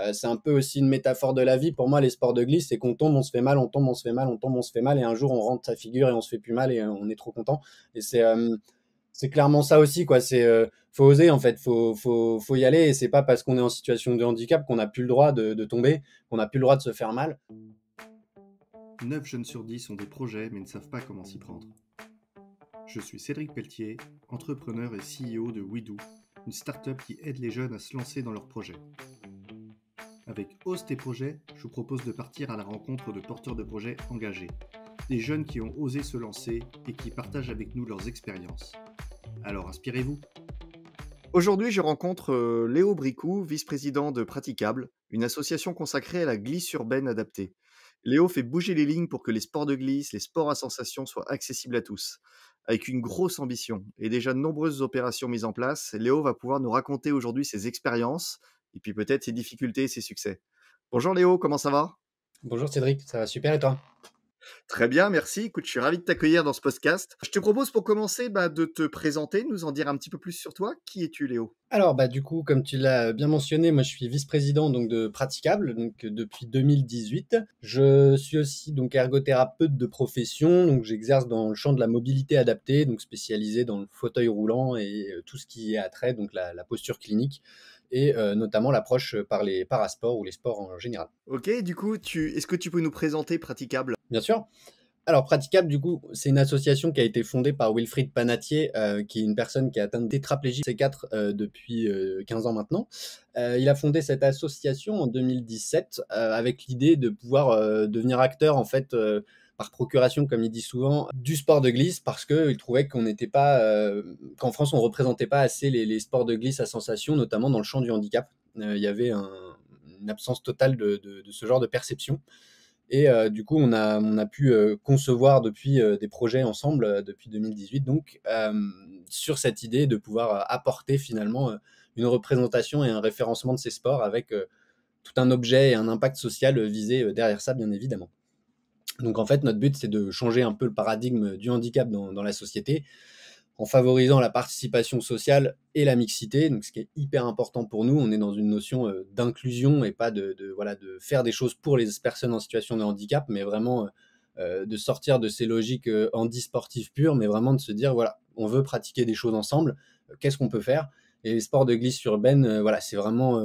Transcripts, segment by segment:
Euh, c'est un peu aussi une métaphore de la vie. Pour moi, les sports de glisse, c'est qu'on tombe, on se fait mal, on tombe, on se fait mal, on tombe, on se fait mal, et un jour on rentre sa figure et on se fait plus mal et euh, on est trop content. Et c'est euh, clairement ça aussi, quoi. C'est faut oser en fait, faut faut y aller. Et c'est pas parce qu'on est en situation de handicap qu'on n'a plus le droit de, tomber, qu'on n'a plus le droit de se faire mal. 9 jeunes sur 10 ont des projets mais ne savent pas comment s'y prendre. Je suis Cédric Pelletier, entrepreneur et CEO de WeDo, une start-up qui aide les jeunes à se lancer dans leurs projets. Avec Ose tes projets, je vous propose de partir à la rencontre de porteurs de projets engagés, des jeunes qui ont osé se lancer et qui partagent avec nous leurs expériences. Alors inspirez-vous Aujourd'hui, je rencontre euh, Léo Bricou, vice-président de Praticable, une association consacrée à la glisse urbaine adaptée. Léo fait bouger les lignes pour que les sports de glisse, les sports à sensation soient accessibles à tous. Avec une grosse ambition et déjà de nombreuses opérations mises en place, Léo va pouvoir nous raconter aujourd'hui ses expériences, et puis peut-être ses difficultés et ses succès. Bonjour Léo, comment ça va Bonjour Cédric, ça va super et toi Très bien, merci. Écoute, je suis ravi de t'accueillir dans ce podcast. Je te propose pour commencer bah, de te présenter, nous en dire un petit peu plus sur toi. Qui es-tu, Léo Alors, bah, du coup, comme tu l'as bien mentionné, moi je suis vice-président donc de Praticable donc depuis 2018. Je suis aussi donc ergothérapeute de profession, donc j'exerce dans le champ de la mobilité adaptée, donc spécialisé dans le fauteuil roulant et euh, tout ce qui est attrait donc la, la posture clinique et euh, notamment l'approche euh, par les parasports ou les sports en général. Ok, du coup, tu... est-ce que tu peux nous présenter Praticable Bien sûr. Alors, Praticable, du coup, c'est une association qui a été fondée par Wilfried Panatier, euh, qui est une personne qui a atteint une tétraplégie C4 depuis 15 ans maintenant. il a fondé cette association en 2017 avec l'idée de pouvoir devenir acteur, en fait, par procuration, comme il dit souvent, du sport de glisse parce qu'il trouvait qu'on n'était pas, euh, qu'en France, on représentait pas assez les, sports de glisse à sensation, notamment dans le champ du handicap. Euh, il y avait une absence totale de, ce genre de perception. Et euh, du coup, on a, pu concevoir depuis des projets ensemble depuis 2018, donc sur cette idée de pouvoir apporter finalement une représentation et un référencement de ces sports avec tout un objet et un impact social visé derrière ça, bien évidemment. Donc en fait, notre but, c'est de changer un peu le paradigme du handicap dans, la société en favorisant la participation sociale et la mixité, donc ce qui est hyper important pour nous. On est dans une notion euh, d'inclusion et pas de, voilà, de faire des choses pour les personnes en situation de handicap, mais vraiment euh, euh, de sortir de ces logiques handisportives pures, mais vraiment de se dire, voilà, on veut pratiquer des choses ensemble, qu'est-ce qu'on peut faire Et les sports de glisse urbaine, voilà, c'est vraiment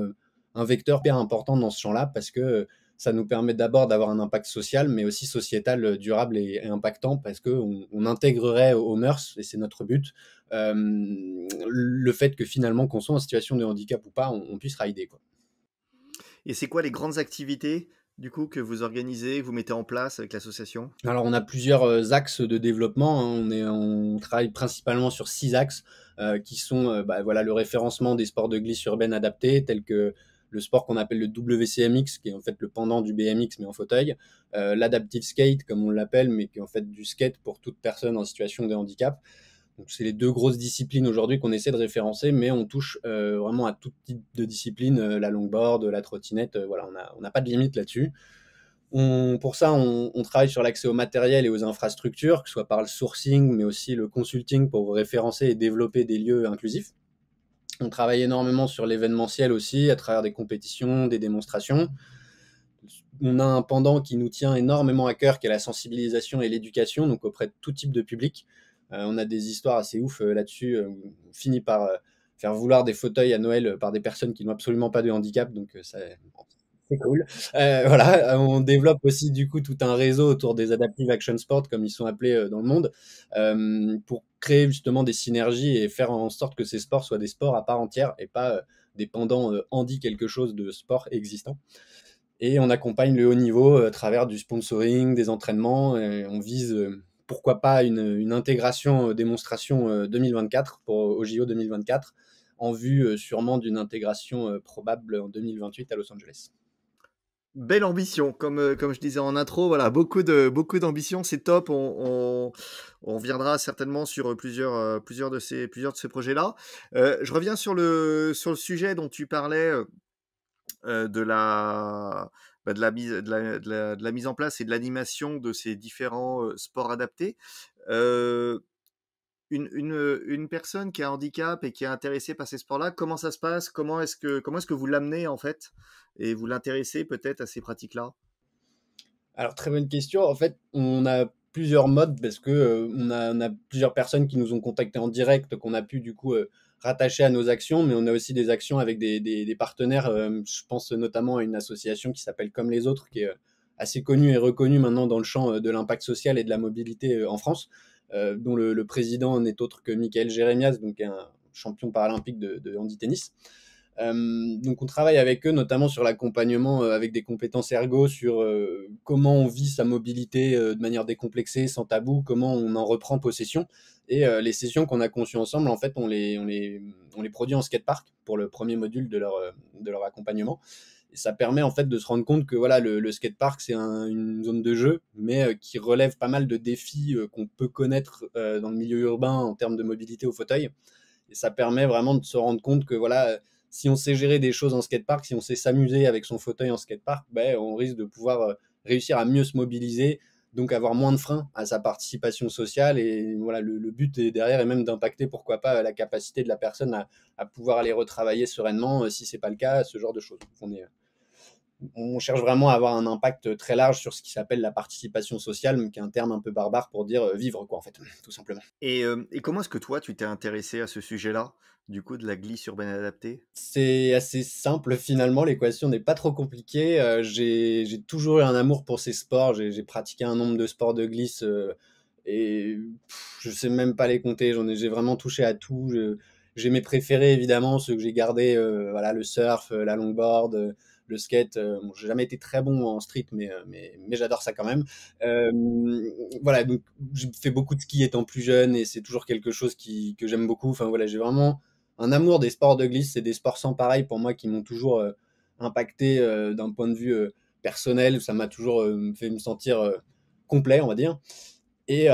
un vecteur hyper important dans ce champ-là parce que ça nous permet d'abord d'avoir un impact social, mais aussi sociétal euh, durable et, impactant, parce qu'on on intégrerait aux mœurs, et c'est notre but, euh, le fait que finalement, qu'on soit en situation de handicap ou pas, on, puisse rider. Quoi. Et c'est quoi les grandes activités du coup que vous organisez, que vous mettez en place avec l'association Alors on a plusieurs euh, axes de développement. Hein. On, travaille principalement sur six axes qui sont bah, voilà, le référencement des sports de glisse urbaine adaptés tels que le sport qu'on appelle le WCMX, qui est en fait le pendant du BMX, mais en fauteuil, euh, l'adaptive skate, comme on l'appelle, mais qui est en fait du skate pour toute personne en situation de handicap. Donc, c'est les deux grosses disciplines aujourd'hui qu'on essaie de référencer, mais on touche euh, vraiment à tout type de discipline, euh, la longboard, la trottinette, voilà, on n'a pas de limite là-dessus. pour ça, on, on travaille sur l'accès au matériel et aux infrastructures, que ce soit par le sourcing, mais aussi le consulting pour référencer et développer des lieux inclusifs. On travaille énormément sur l'événementiel aussi, à travers des compétitions, des démonstrations. On a un pendant qui nous tient énormément à cœur, qui est la sensibilisation et l'éducation, donc auprès de tout type de public. Euh, on a des histoires assez ouf euh, là-dessus. fini euh, on finit par faire vouloir des fauteuils à Noël par des personnes qui n'ont absolument pas de handicap, donc ça, c'est cool. Euh, voilà, euh, on développe aussi du coup tout un réseau autour des adaptive action sports comme ils sont appelés euh, dans le monde pour créer justement des synergies et faire en sorte que ces sports soient des sports à part entière et pas euh, dépendant dit quelque chose de sport existant. Et on accompagne le haut niveau à travers du sponsoring, des entraînements. on vise pourquoi pas une, intégration démonstration 2024 pour au 2024 en vue sûrement d'une intégration probable en 2028 à Los Angeles. Belle ambition, comme, euh, comme je disais en intro, voilà, beaucoup de beaucoup d'ambition, c'est top. On, reviendra certainement sur euh, plusieurs euh, plusieurs de ces plusieurs de projets-là. je reviens sur le sur le sujet dont tu parlais de la bah, la mise de la, mise en place et de l'animation de ces différents sports adaptés une, personne qui a un handicap et qui est intéressée par ces sports-là, comment ça se passe Comment est-ce que, comment est-ce que vous l'amenez en fait et vous l'intéressez peut-être à ces pratiques-là Alors très bonne question. En fait, on a plusieurs modes parce que euh, on, a, on, a, plusieurs personnes qui nous ont contactés en direct qu'on a pu du coup euh, rattacher à nos actions, mais on a aussi des actions avec des, partenaires. Euh, je pense notamment à une association qui s'appelle Comme les autres, qui est assez connue et reconnue maintenant dans le champ de l'impact social et de la mobilité en France. Euh, dont le, président n'est autre que Michael Jeremias, donc un champion paralympique de, handi-tennis. Euh, donc on travaille avec eux notamment sur l'accompagnement euh, avec des compétences ergo, sur comment on vit sa mobilité de manière décomplexée, sans tabou, comment on en reprend possession. Et les sessions qu'on a conçues ensemble, en fait, on les, produit en skatepark pour le premier module de leur accompagnement ça permet en fait de se rendre compte que voilà, le, le skatepark c'est une zone de jeu, mais euh, qui relève pas mal de défis euh, qu'on peut connaître euh, dans le milieu urbain en termes de mobilité au fauteuil. Et ça permet vraiment de se rendre compte que voilà, si on sait gérer des choses en skatepark, si on sait s'amuser avec son fauteuil en skatepark, ben, on risque de pouvoir réussir à mieux se mobiliser, donc avoir moins de freins à sa participation sociale. Et voilà, le, but derrière est même d'impacter, pourquoi pas, la capacité de la personne à, pouvoir aller retravailler sereinement si c'est pas le cas, ce genre de choses. on est on cherche vraiment à avoir un impact très large sur ce qui s'appelle la participation sociale, qui est un terme un peu barbare pour dire euh, vivre, quoi, en fait, tout simplement. Euh, et, comment est-ce que toi, tu t'es intéressé à ce sujet-là du coup de la glisse urbaine adaptée C'est assez simple finalement, l'équation n'est pas trop compliquée. Euh, j'ai toujours eu un amour pour ces sports, j'ai pratiqué un nombre de sports de glisse et je ne sais même pas les compter, j'ai vraiment touché à tout. J'ai mes préférés évidemment, ceux que j'ai gardés, voilà, le surf, la longboard le skate. Euh, j'ai jamais été très bon en street, mais, euh, mais, mais j'adore ça quand même. Euh, voilà, donc j'ai fait beaucoup de ski étant plus jeune et c'est toujours quelque chose qui, que j'aime beaucoup. Enfin voilà, j'ai vraiment un amour des sports de glisse et des sports sans pareil pour moi qui m'ont toujours impacté d'un point de vue personnel. Ça m'a toujours fait me sentir complet, on va dire. Et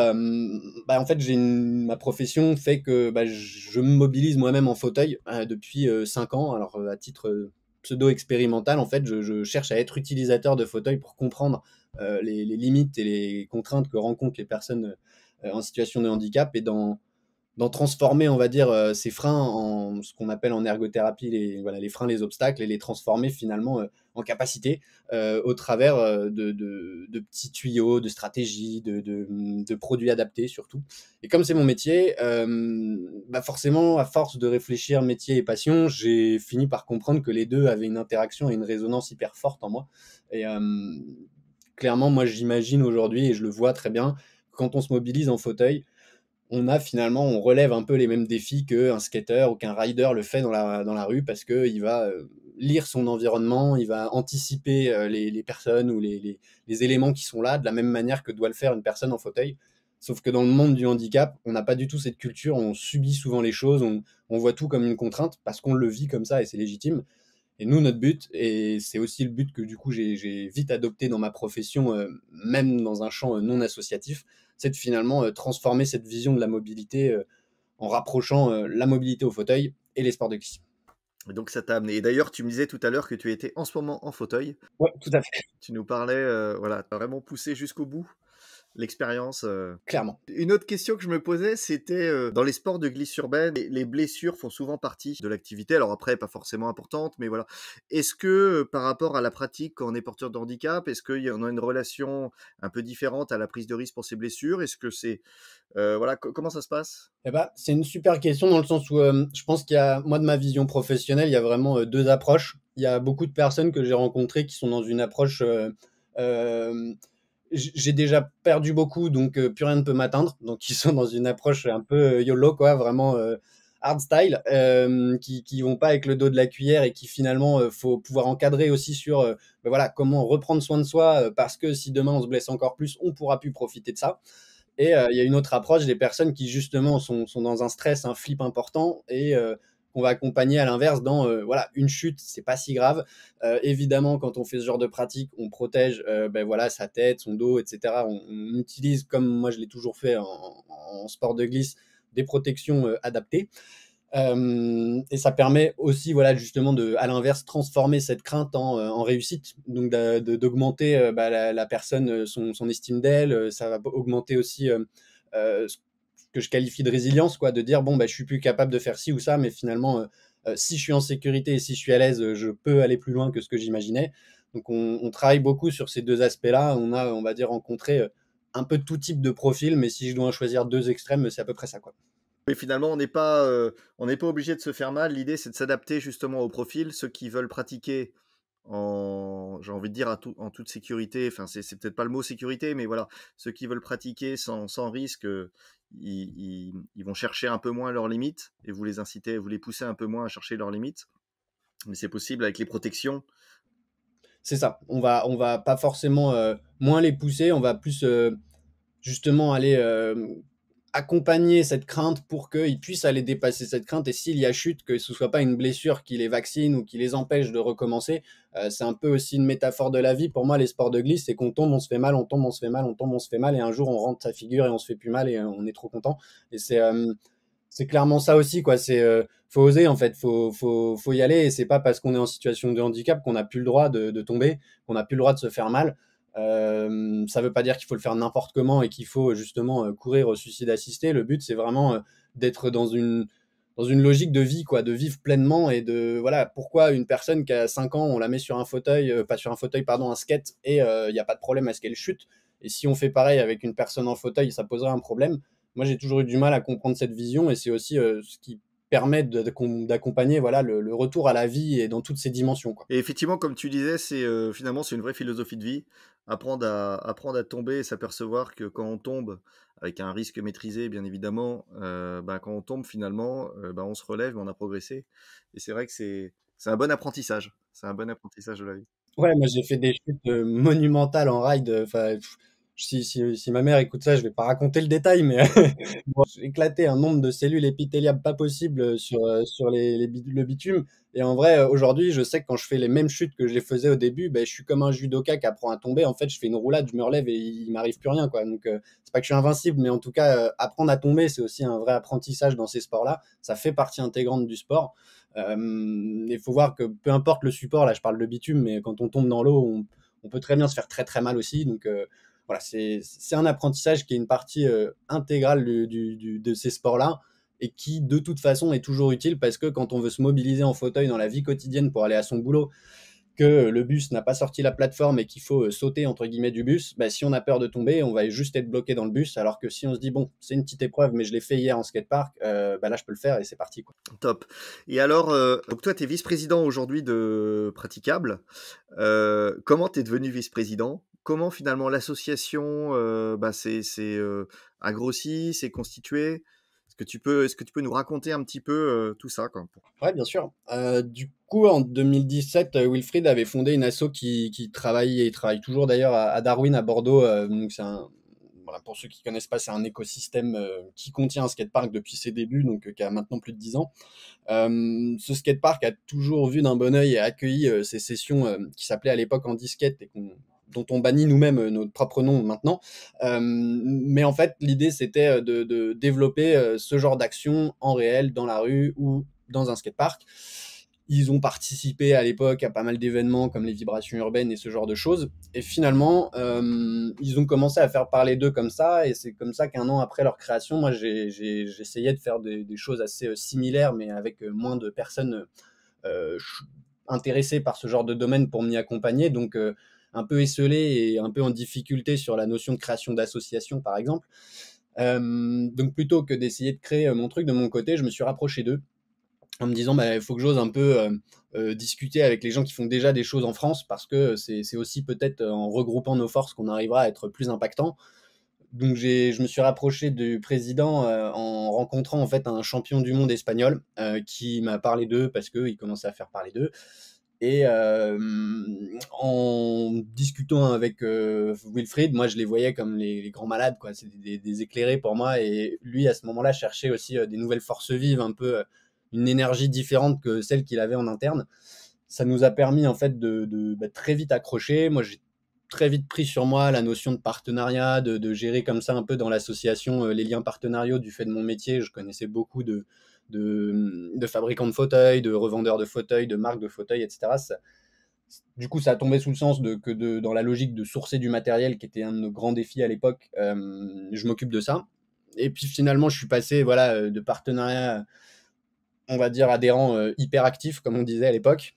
bah, en fait, j'ai ma profession fait que bah, je me mobilise moi-même en fauteuil depuis 5 ans, alors à titre pseudo-expérimental, en fait, je, cherche à être utilisateur de fauteuil pour comprendre euh, les, limites et les contraintes que rencontrent les personnes euh, en situation de handicap et d'en transformer, on va dire, euh, ces freins en ce qu'on appelle en ergothérapie les, voilà, les freins, les obstacles et les transformer finalement capacité euh, au travers euh, de, petits tuyaux, de stratégies, de, produits adaptés surtout. Et comme c'est mon métier, euh, bah forcément, à force de réfléchir métier et passion, j'ai fini par comprendre que les deux avaient une interaction et une résonance hyper forte en moi. Et clairement, moi, j'imagine aujourd'hui, et je le vois très bien, quand on se mobilise en fauteuil, on a finalement, on relève un peu les mêmes défis qu'un skater ou qu'un rider le fait dans la, dans la rue parce qu'il va lire son environnement, il va anticiper euh, les, personnes ou les, éléments qui sont là de la même manière que doit le faire une personne en fauteuil. Sauf que dans le monde du handicap, on n'a pas du tout cette culture, on subit souvent les choses, on, voit tout comme une contrainte parce qu'on le vit comme ça et c'est légitime. Et nous, notre but, et c'est aussi le but que du coup j'ai vite adopté dans ma profession, euh, même dans un champ euh, non associatif, c'est de finalement transformer cette vision de la mobilité en rapprochant la mobilité au fauteuil et les sports de glisse. Donc ça t'a amené. Et d'ailleurs, tu me disais tout à l'heure que tu étais en ce moment en fauteuil. Oui, tout à fait. Tu nous parlais, euh, voilà, t'as vraiment poussé jusqu'au bout l'expérience. Euh. Clairement. Une autre question que je me posais, c'était euh, dans les sports de glisse urbaine, les blessures font souvent partie de l'activité. Alors après, pas forcément importante, mais voilà. Est-ce que euh, par rapport à la pratique quand on est porteur de handicap, est-ce qu'on a une relation un peu différente à la prise de risque pour ces blessures Est-ce que c'est voilà, comment ça se passe eh ben, C'est une super question dans le sens où je pense qu'il y a, moi de ma vision professionnelle, il y a vraiment deux approches. Il y a beaucoup de personnes que j'ai rencontrées qui sont dans une approche j'ai déjà perdu beaucoup, donc euh, plus rien ne peut m'atteindre. Donc ils sont dans une approche un peu euh, YOLO, quoi, vraiment euh, hard style, qui, qui vont pas avec le dos de la cuillère et qui finalement faut pouvoir encadrer aussi sur ben voilà comment reprendre soin de soi parce que si demain on se blesse encore plus, on pourra plus profiter de ça. Et il y a une autre approche des personnes qui justement sont, sont dans un stress, un flip important et qu'on va accompagner à l'inverse dans euh, voilà une chute c'est pas si grave euh, évidemment quand on fait ce genre de pratique on protège euh, ben voilà sa tête son dos etc on, utilise comme moi je l'ai toujours fait en, sport de glisse des protections adaptées et ça permet aussi voilà justement de à l'inverse transformer cette crainte en, réussite donc d'augmenter bah, la, personne son, estime d'elle ça va augmenter aussi que je qualifie de résilience, quoi, de dire bon, bah, je suis plus capable de faire ci ou ça, mais finalement, euh, euh, si je suis en sécurité et si je suis à l'aise, euh, je peux aller plus loin que ce que j'imaginais. Donc, on, travaille beaucoup sur ces deux aspects-là. On a, on va dire, rencontré un peu tout type de profil, mais si je dois choisir deux extrêmes, c'est à peu près ça, quoi. Mais finalement, on n'est pas, on n'est pas obligé de se faire mal. L'idée, c'est de s'adapter justement au profil. Ceux qui veulent pratiquer en, j'ai envie de dire, tout, en toute sécurité. Enfin, c'est peut-être pas le mot sécurité, mais voilà, ceux qui veulent pratiquer sans, risque, ils, vont chercher un peu moins leurs limites et vous les incitez, vous les poussez un peu moins à chercher leurs limites. Mais c'est possible avec les protections. C'est ça. On va, on va pas forcément euh, moins les pousser, on va plus euh, justement aller euh, accompagner cette crainte pour qu'ils puissent aller dépasser cette crainte et s'il y a chute, que ce soit pas une blessure qui les vaccine ou qui les empêche de recommencer. Euh, c'est un peu aussi une métaphore de la vie. Pour moi, les sports de glisse, c'est qu'on tombe, on se fait mal, on tombe, on se fait mal, on tombe, on se fait mal et un jour on rentre sa figure et on se fait plus mal et euh, on est trop content. Et c'est euh, c'est clairement ça aussi quoi. C'est faut oser en fait, faut faut faut y aller et c'est pas parce qu'on est en situation de handicap qu'on n'a plus le droit de, tomber, qu'on n'a plus le droit de se faire mal. Euh, ça ne veut pas dire qu'il faut le faire n'importe comment et qu'il faut euh, justement euh, courir au suicide assisté. Le but, c'est vraiment d'être dans une, dans une logique de vie, quoi, de vivre pleinement et de voilà pourquoi une personne qui a 5 ans, on la met sur un fauteuil, pas sur un fauteuil, pardon, un skate et il n'y a pas de problème à ce qu'elle chute. Et si on fait pareil avec une personne en fauteuil, ça poserait un problème. Moi, j'ai toujours eu du mal à comprendre cette vision et c'est aussi ce qui permettent d'accompagner voilà le, retour à la vie et dans toutes ses dimensions. Et effectivement, comme tu disais, c'est euh, finalement c'est une vraie philosophie de vie, apprendre à apprendre à tomber et s'apercevoir que quand on tombe avec un risque maîtrisé, bien évidemment, euh, ben, quand on tombe finalement, euh, ben, on se relève, mais on a progressé. Et c'est vrai que c'est un bon apprentissage. C'est un bon apprentissage de la vie. Ouais, moi j'ai fait des chutes monumentales en ride. Enfin, si, si, ma mère écoute ça, je vais pas raconter le détail, mais éclater j'ai éclaté un nombre de cellules épithéliales pas possible sur, euh, sur les, le bitume. Et en vrai, euh, aujourd'hui, je sais que quand je fais les mêmes chutes que je les faisais au début, ben, je suis comme un judoka qui apprend à tomber. En fait, je fais une roulade, je me relève et il m'arrive plus rien. Quoi. Donc, euh, c'est pas que je suis invincible, mais en tout cas, apprendre à tomber, c'est aussi un vrai apprentissage dans ces sports-là. Ça fait partie intégrante du sport. Il faut voir que peu importe le support, là, je parle de bitume, mais quand on tombe dans l'eau, on, on, peut très bien se faire très très mal aussi. Donc, c'est un apprentissage qui est une partie euh, intégrale de ces sports-là et qui, de toute façon, est toujours utile parce que quand on veut se mobiliser en fauteuil dans la vie quotidienne pour aller à son boulot, que le bus n'a pas sorti la plateforme et qu'il faut euh, sauter entre guillemets du bus, bah, si on a peur de tomber, on va juste être bloqué dans le bus. Alors que si on se dit bon, c'est une petite épreuve, mais je l'ai fait hier en skatepark, park, euh, bah, là je peux le faire et c'est parti. Quoi. Top. Et alors, donc toi, tu es vice-président aujourd'hui de Praticable. comment tu es devenu vice-président comment finalement l'association euh, bah, c'est, a s'est constituée Est-ce que, tu peux, est-ce que tu peux nous raconter un petit peu tout ça Oui, bien sûr. du coup, en 2017, Wilfried avait fondé une asso qui, travaille et travaille toujours d'ailleurs à, Darwin, à Bordeaux. donc c'est pour ceux qui ne connaissent pas, c'est un écosystème qui contient un skatepark depuis ses débuts, donc qui a maintenant plus de 10 ans. Euh, ce skatepark a toujours vu d'un bon oeil et accueilli ces sessions qui s'appelaient à l'époque en disquette et qu'on dont on bannit nous-mêmes euh, notre propre nom maintenant. Euh, mais en fait, l'idée, c'était euh, de, développer ce genre d'action en réel, dans la rue ou dans un skatepark. Ils ont participé à l'époque à pas mal d'événements comme les vibrations urbaines et ce genre de choses. Et finalement, ils ont commencé à faire parler d'eux comme ça. Et c'est comme ça qu'un an après leur création, moi, j'essayais de faire des, choses assez similaires, mais avec moins de personnes intéressées par ce genre de domaine pour m'y accompagner. Donc, un peu esselé et un peu en difficulté sur la notion de création d'associations, par exemple. Euh, donc plutôt que d'essayer de créer euh, mon truc de mon côté, je me suis rapproché d'eux en me disant, il bah, faut que j'ose un peu euh, discuter avec les gens qui font déjà des choses en France, parce que c'est aussi peut-être en regroupant nos forces qu'on arrivera à être plus impactant. Donc je me suis rapproché du président en rencontrant en fait un champion du monde espagnol qui m'a parlé d'eux parce qu'il commençait à faire parler d'eux. Et euh, en discutant avec euh, Wilfried, moi je les voyais comme les, grands malades, quoi. C'était des, éclairés pour moi. Et lui, à ce moment-là, cherchait aussi euh, des nouvelles forces vives, un peu une énergie différente que celle qu'il avait en interne. Ça nous a permis en fait de, bah, très vite accrocher. Moi, j'ai très vite pris sur moi la notion de partenariat, de, gérer comme ça un peu dans l'association les liens partenariaux du fait de mon métier. Je connaissais beaucoup de, de, fabricants de fauteuils, de revendeurs de fauteuils, de marques de fauteuils, etc. du coup, ça a tombé sous le sens de, que dans la logique de sourcer du matériel, qui était un de nos grands défis à l'époque, euh, je m'occupe de ça. Et puis finalement, je suis passé voilà, euh, de partenariat, on va dire, adhérent euh, hyper actif, comme on disait à l'époque.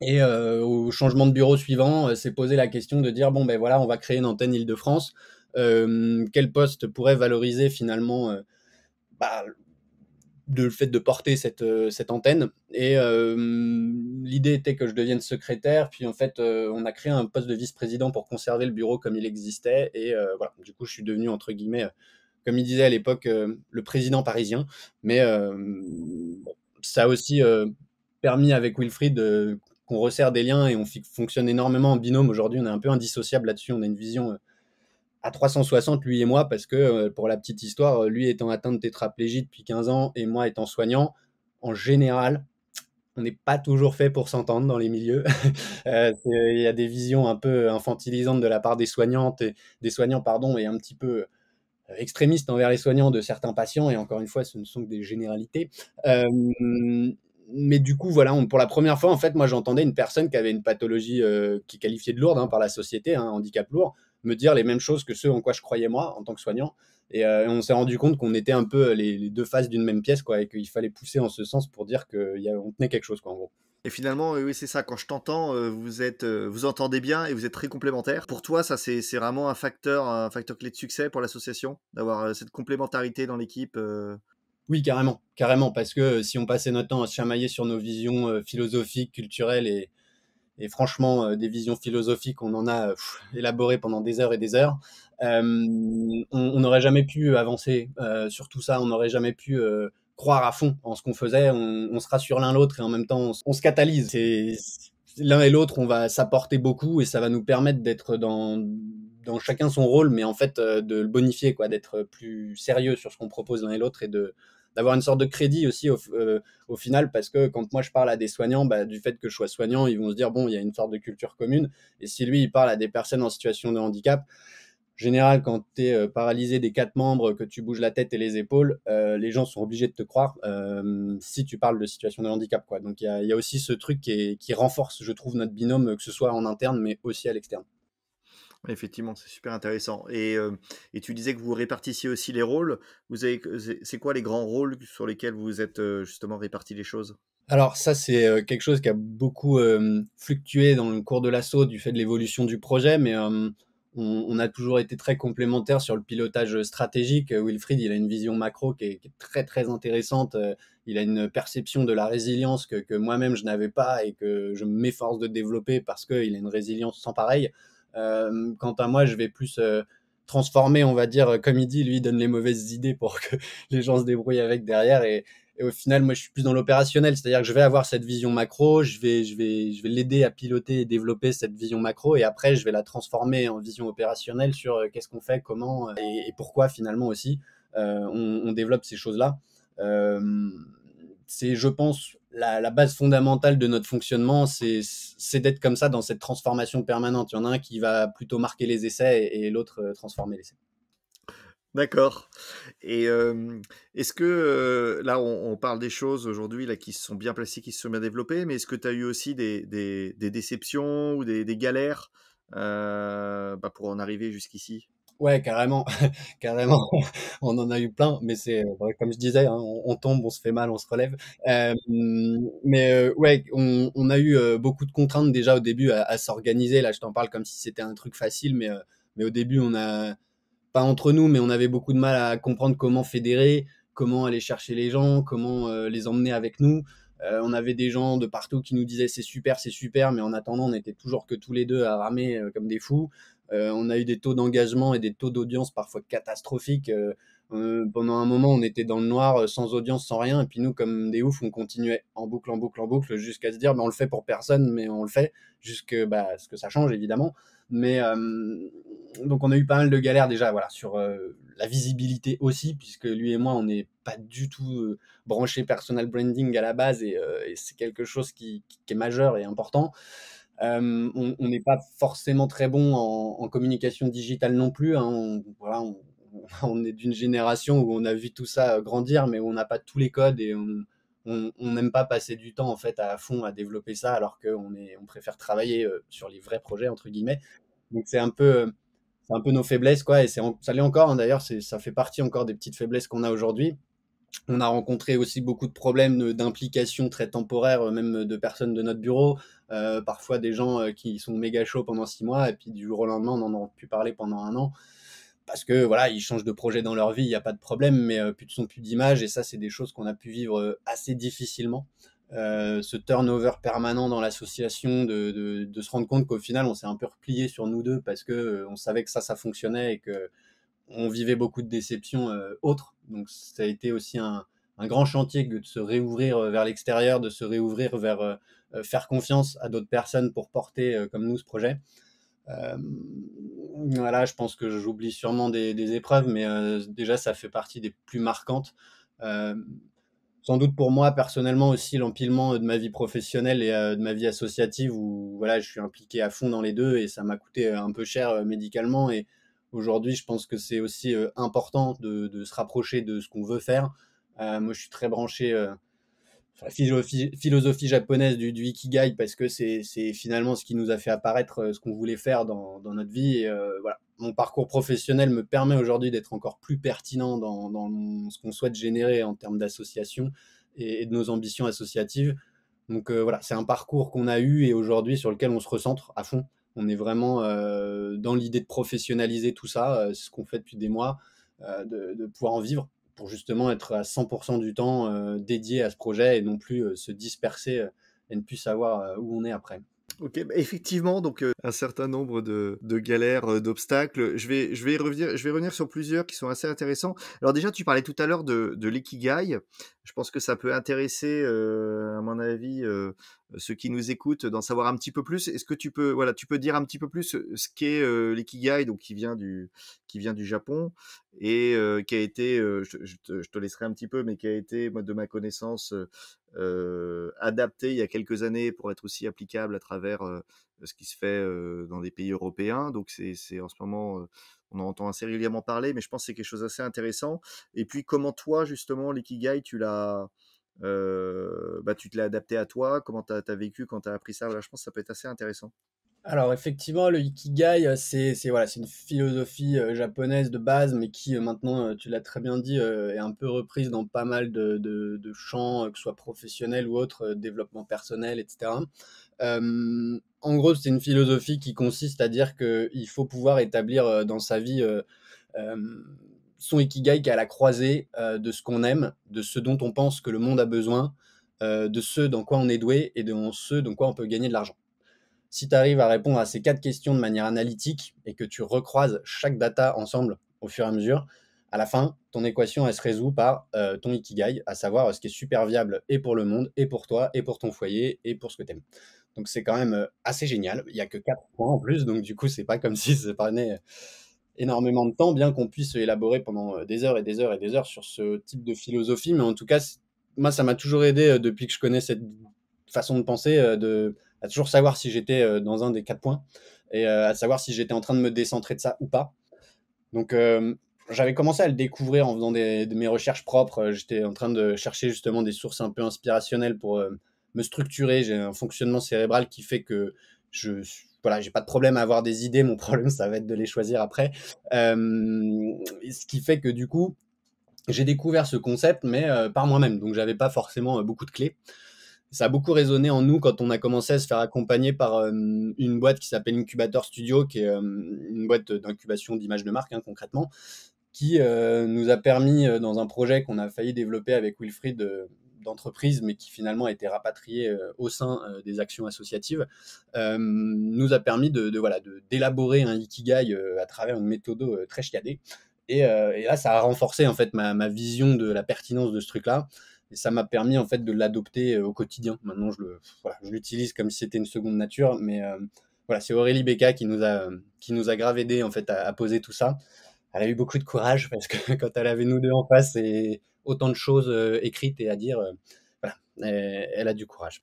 Et au changement de bureau suivant, s'est posé la question de dire, bon ben voilà, on va créer une antenne Île-de-France. quel poste pourrait valoriser finalement bah, de le fait de porter cette, euh, antenne. Et euh, l'idée était que je devienne secrétaire. Puis en fait, euh, on a créé un poste de vice-président pour conserver le bureau comme il existait. Et voilà, du coup, je suis devenu entre guillemets, comme il disait à l'époque, le président parisien. Mais ça a aussi permis avec Wilfried qu'on resserre des liens et on fonctionne énormément en binôme. Aujourd'hui, on est un peu indissociable là-dessus. On a une vision à 360, lui et moi, parce que euh, pour la petite histoire, euh, lui étant atteint de tétraplégie depuis 15 ans et moi étant soignant, en général, on n'est pas toujours fait pour s'entendre dans les milieux. Euh, il y a des visions un peu infantilisantes de la part des soignantes et, des soignants pardon, et un petit peu extrémistes envers les soignants de certains patients. Et encore une fois, ce ne sont que des généralités. mais du coup, voilà, pour la première fois, en fait, moi, j'entendais une personne qui avait une pathologie qui est qualifiée de lourde hein, par la société, hein, un handicap lourd, me dire les mêmes choses que ceux en quoi je croyais moi en tant que soignant. Et euh, on s'est rendu compte qu'on était un peu euh, les, deux faces d'une même pièce, quoi, et qu'il fallait pousser en ce sens pour dire qu'on tenait quelque chose, quoi, en gros. Et finalement, oui, c'est ça. Quand je t'entends, euh, vous êtes, vous entendez bien et vous êtes très complémentaires. Pour toi, ça, c'est vraiment un facteur, un facteur clé de succès pour l'association, d'avoir cette complémentarité dans l'équipe. Oui, carrément, carrément, parce que si on passait notre temps à se chamailler sur nos visions philosophiques, culturelles et, et franchement, euh, des visions philosophiques, on en a euh, élaborées élaboré pendant des heures et des heures. Euh, on n'aurait jamais pu avancer sur tout ça, on n'aurait jamais pu croire à fond en ce qu'on faisait. On, on se rassure l'un l'autre et en même temps, on, se catalyse. C'est, l'un et l'autre, on va s'apporter beaucoup et ça va nous permettre d'être dans, dans chacun son rôle, mais en fait de le bonifier, quoi, d'être plus sérieux sur ce qu'on propose l'un et l'autre et de d'avoir une sorte de crédit aussi euh, au, final, parce que quand moi je parle à des soignants, bah, du fait que je sois soignant, ils vont se dire, bon, il y a une sorte de culture commune. Et si lui, il parle à des personnes en situation de handicap, général, quand tu es euh, paralysé des quatre membres, que tu bouges la tête et les épaules, euh, les gens sont obligés de te croire si tu parles de situation de handicap. Quoi. Donc il y, a aussi ce truc qui, qui renforce, je trouve, notre binôme, que ce soit en interne, mais aussi à l'externe. Effectivement, c'est super intéressant. Euh, et, tu disais que vous répartissiez aussi les rôles. Vous c'est quoi les grands rôles sur lesquels vous êtes euh, justement répartis les choses Alors ça, c'est euh, quelque chose qui a beaucoup fluctué dans le cours de l'assaut du fait de l'évolution du projet, mais on, a toujours été très complémentaires sur le pilotage stratégique. Wilfried, il a une vision macro qui est, très très intéressante. Il a une perception de la résilience que, que moi-même je n'avais pas et que je m'efforce de développer parce qu'il a une résilience sans pareille. Euh, quant à moi, je vais plus euh, transformer, on va dire, euh, comme il dit, lui donne les mauvaises idées pour que les gens se débrouillent avec derrière. Et, au final, moi, je suis plus dans l'opérationnel, c'est-à-dire que je vais avoir cette vision macro, je vais, je vais, je vais l'aider à piloter et développer cette vision macro, et après, je vais la transformer en vision opérationnelle sur qu'est-ce qu'on fait, comment et, pourquoi finalement aussi on, développe ces choses-là. c'est, je pense, la, base fondamentale de notre fonctionnement, c'est d'être comme ça dans cette transformation permanente. Il y en a un qui va plutôt marquer les essais et, l'autre euh, transformer transformer essais. D'accord. Et euh, est-ce que, euh, là, on, parle des choses aujourd'hui qui se sont bien placées, qui se sont bien développées, mais est-ce que tu as eu aussi des, déceptions ou des, galères bah, pour en arriver jusqu'ici Ouais, carrément, carrément. On en a eu plein, mais c'est euh, comme je disais, hein, on, tombe, on se fait mal, on se relève. mais euh, ouais, on, a eu euh, beaucoup de contraintes déjà au début à, s'organiser. Là, je t'en parle comme si c'était un truc facile, mais mais au début, on a pas entre nous, mais on avait beaucoup de mal à comprendre comment fédérer, comment aller chercher les gens, comment les emmener avec nous. on avait des gens de partout qui nous disaient c'est super, c'est super, mais en attendant, on était toujours que tous les deux à ramer comme des fous. Euh, on a eu des taux d'engagement et des taux d'audience parfois catastrophiques. Euh, euh, pendant un moment, on était dans le noir, sans audience, sans rien. Et puis nous, comme des oufs, on continuait en boucle, en boucle, en boucle, jusqu'à se dire, "Mais bah, on le fait pour personne, mais on le fait, jusqu'à bah, ce que ça change, évidemment. Mais donc on a eu pas mal de galères déjà voilà, sur la visibilité aussi, puisque lui et moi, on n'est pas du tout branchés branché personal branding à la base, et, c'est quelque chose qui, est majeur et important. Euh, on n'est pas forcément très bon en, communication digitale non plus. Hein. On, est d'une génération où on a vu tout ça euh, grandir, mais où on n'a pas tous les codes et on n'aime pas passer du temps en fait à fond à développer ça, alors qu'on on préfère travailler euh, sur les vrais projets entre guillemets. Donc c'est un peu un peu nos faiblesses quoi, et c'est, ça l'est encore. Hein. D'ailleurs, ça fait partie encore des petites faiblesses qu'on a aujourd'hui on a rencontré aussi beaucoup de problèmes d'implication très temporaire, euh, même de personnes de notre bureau. Euh, parfois des gens euh, qui sont méga chauds pendant six mois et puis du jour au lendemain, on n'en a plus parler pendant un an. Parce que voilà, ils changent de projet dans leur vie, il n'y a pas de problème, mais plus de son, plus d'image. Et ça, c'est des choses qu'on a pu vivre assez difficilement. ce turnover permanent dans l'association, de, de, se rendre compte qu'au final, on s'est un peu replié sur nous deux parce que on savait que ça, ça fonctionnait et que on vivait beaucoup de déceptions autres donc ça a été aussi un, grand chantier de se réouvrir euh, vers l'extérieur, de se réouvrir vers euh, euh, faire confiance à d'autres personnes pour porter comme nous ce projet. voilà, je pense que j'oublie sûrement des, des épreuves, mais déjà ça fait partie des plus marquantes. sans doute pour moi personnellement aussi l'empilement de ma vie professionnelle et de ma vie associative où voilà je suis impliqué à fond dans les deux et ça m'a coûté un peu cher médicalement et Aujourd'hui, je pense que c'est aussi euh, important de, se rapprocher de ce qu'on veut faire. Euh, moi, je suis très branché sur euh, la philosophie, japonaise du, du, Ikigai parce que c'est finalement ce qui nous a fait apparaître ce qu'on voulait faire dans, notre vie. voilà. Mon parcours professionnel me permet aujourd'hui d'être encore plus pertinent dans, ce qu'on souhaite générer en termes d'association et, de nos ambitions associatives. Donc voilà, c'est un parcours qu'on a eu et aujourd'hui sur lequel on se recentre à fond. On est vraiment euh, dans l'idée de professionnaliser tout ça, euh, ce qu'on fait depuis des mois, euh, de, pouvoir en vivre pour justement être à 100% du temps dédié à ce projet et non plus se disperser et ne plus savoir où on est après. Ok, bah, effectivement, donc un certain nombre de, galères, d'obstacles. Je vais, je, vais revenir, je vais revenir sur plusieurs qui sont assez intéressants. Alors déjà, tu parlais tout à l'heure de, de je pense que ça peut intéresser, à mon avis, ceux qui nous écoutent d'en savoir un petit peu plus. Est-ce que tu peux, voilà, tu peux dire un petit peu plus ce qu'est l'ikigai, donc qui vient du, qui vient du Japon et qui a été, je, te, laisserai un petit peu, mais qui a été, de ma connaissance, adapté il y a quelques années pour être aussi applicable à travers ce qui se fait dans des pays européens. Donc c'est en ce moment on en entend assez régulièrement parler, mais je pense que c'est quelque chose d'assez intéressant. Et puis, comment toi, justement, l'ikigai, tu l'as. Euh, bah, tu te l'as adapté à toi, comment tu as, vécu quand tu as appris ça, je pense que ça peut être assez intéressant. Alors effectivement, le euh, c'est voilà, une philosophie euh, japonaise de base, mais qui maintenant, tu l'as très bien dit, est un peu reprise dans pas mal de, champs, que ce soit professionnel ou autre, développement personnel, etc en gros, c'est une philosophie qui consiste à dire qu'il faut pouvoir établir euh, dans sa vie euh, euh, son ikigai qui est à la croisée de ce qu'on aime, de ce dont on pense que le monde a besoin, de ce dans quoi on est doué et de ce dans quoi on peut gagner de l'argent. Si tu arrives à répondre à ces quatre questions de manière analytique et que tu recroises chaque data ensemble au fur et à mesure, à la fin, ton équation, elle se résout par ton ikigai, à savoir ce qui est super viable et pour le monde, et pour toi, et pour ton foyer, et pour ce que tu aimes. Donc c'est quand même euh, assez génial. Il n'y a que quatre points en plus, donc du coup c'est pas comme si ça prenait euh, énormément de temps, bien qu'on puisse élaborer pendant euh, des heures et des heures et des heures sur ce type de philosophie. Mais en tout cas, moi ça m'a toujours aidé depuis que je connais cette façon de penser, de à toujours savoir si j'étais dans un des quatre points et à savoir si j'étais en train de me décentrer de ça ou pas. Donc j'avais commencé à le découvrir en faisant des, de mes recherches propres. J'étais en train de chercher justement des sources un peu inspirationnelles pour me structurer, j'ai un fonctionnement cérébral qui fait que je voilà, j'ai pas de problème à avoir des idées, mon problème ça va être de les choisir après. Euh, ce qui fait que du coup, j'ai découvert ce concept, mais euh, par moi-même, donc j'avais pas forcément euh, beaucoup de clés. Ça a beaucoup résonné en nous quand on a commencé à se faire accompagner par une boîte qui s'appelle Incubator Studio, qui est une boîte d'incubation d'images de marque hein, concrètement, qui nous a permis dans un projet qu'on a failli développer avec Wilfried d'entreprise, mais qui finalement a été rapatriée euh, au sein euh, des actions associatives, euh, nous a permis de, de d'élaborer un ikigai à travers une méthode très chiadée. Et, et, là, ça a renforcé en fait ma, ma vision de la pertinence de ce truc-là et ça m'a permis en fait de l'adopter au quotidien. Maintenant, je le, voilà, je l'utilise comme si c'était une seconde nature, mais voilà, c'est Aurélie Becca qui nous a, qui nous a grave aidé en fait à, à, poser tout ça. Elle a eu beaucoup de courage parce que quand elle avait nous deux en face et autant de choses euh, écrites et à dire. Euh, voilà, elle a du courage.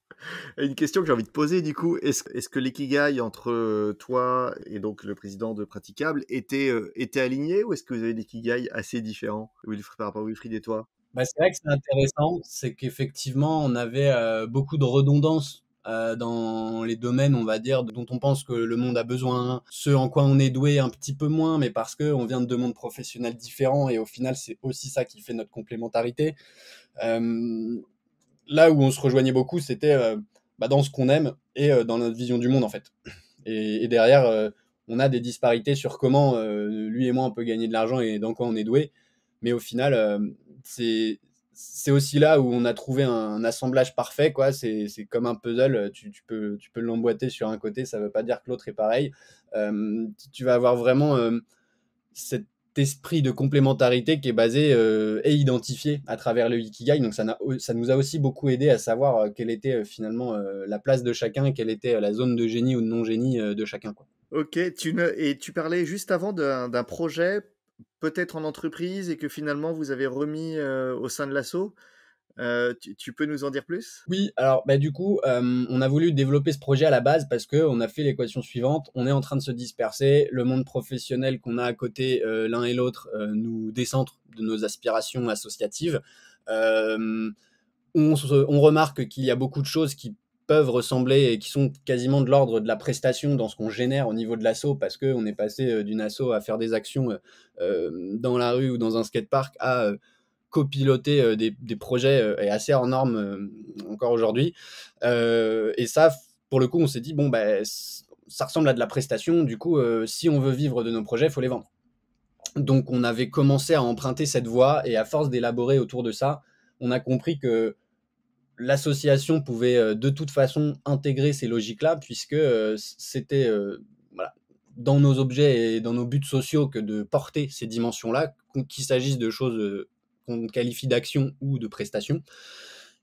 Une question que j'ai envie de poser du coup, est-ce que que l'ikigai entre euh, toi et donc le président de Praticable était, était aligné ou est-ce que vous avez des ikigai assez différents par rapport à Wilfried et toi bah, C'est vrai que c'est intéressant, c'est qu'effectivement on avait beaucoup de redondance euh, dans les domaines, on va dire, dont on pense que le monde a besoin, ce en quoi on est doué un petit peu moins, mais parce qu'on vient de deux mondes professionnels différents et au final, c'est aussi ça qui fait notre complémentarité. Euh, là où on se rejoignait beaucoup, c'était euh, bah, dans ce qu'on aime et dans notre vision du monde, en fait. et derrière, on a des disparités sur comment lui et moi on peut gagner de l'argent et dans quoi on est doué. Mais au final, c'est c'est aussi là où on a trouvé un, assemblage parfait, quoi. C'est, comme un puzzle, tu, peux, tu peux l'emboîter sur un côté, ça ne veut pas dire que l'autre est pareil. Euh, tu vas avoir vraiment euh, cet esprit de complémentarité qui est basé euh, et identifié à travers le Ikigai. Donc ça, ça nous a aussi beaucoup aidé à savoir quelle était finalement la place de chacun, et quelle était la zone de génie ou de non-génie de chacun, quoi. Ok, tu ne... et tu parlais juste avant d'un projet peut-être en entreprise et que finalement vous avez remis euh, au sein de l'assaut. Euh, tu, peux nous en dire plus Oui, alors bah, du coup, on a voulu développer ce projet à la base parce qu'on a fait l'équation suivante, on est en train de se disperser, le monde professionnel qu'on a à côté euh, l'un et l'autre nous décentre de nos aspirations associatives. On, on, remarque qu'il y a beaucoup de choses qui peuvent ressembler et qui sont quasiment de l'ordre de la prestation dans ce qu'on génère au niveau de l'assaut parce qu'on est passé euh, d'une assaut à faire des actions euh, euh, dans la rue ou dans un skatepark à copiloter des, projets et assez hors norme encore aujourd'hui. et ça, pour le coup, on s'est dit, bon, ben ça ressemble à de la prestation. Du coup, si on veut vivre de nos projets, il faut les vendre. Donc, on avait commencé à emprunter cette voie et à force d'élaborer autour de ça, on a compris que l'association pouvait euh, de toute façon intégrer ces logiques-là, puisque euh, c'était euh, dans nos objets et dans nos buts sociaux que de porter ces dimensions-là, qu'il s'agisse de choses qu'on qualifie d'action ou de prestation.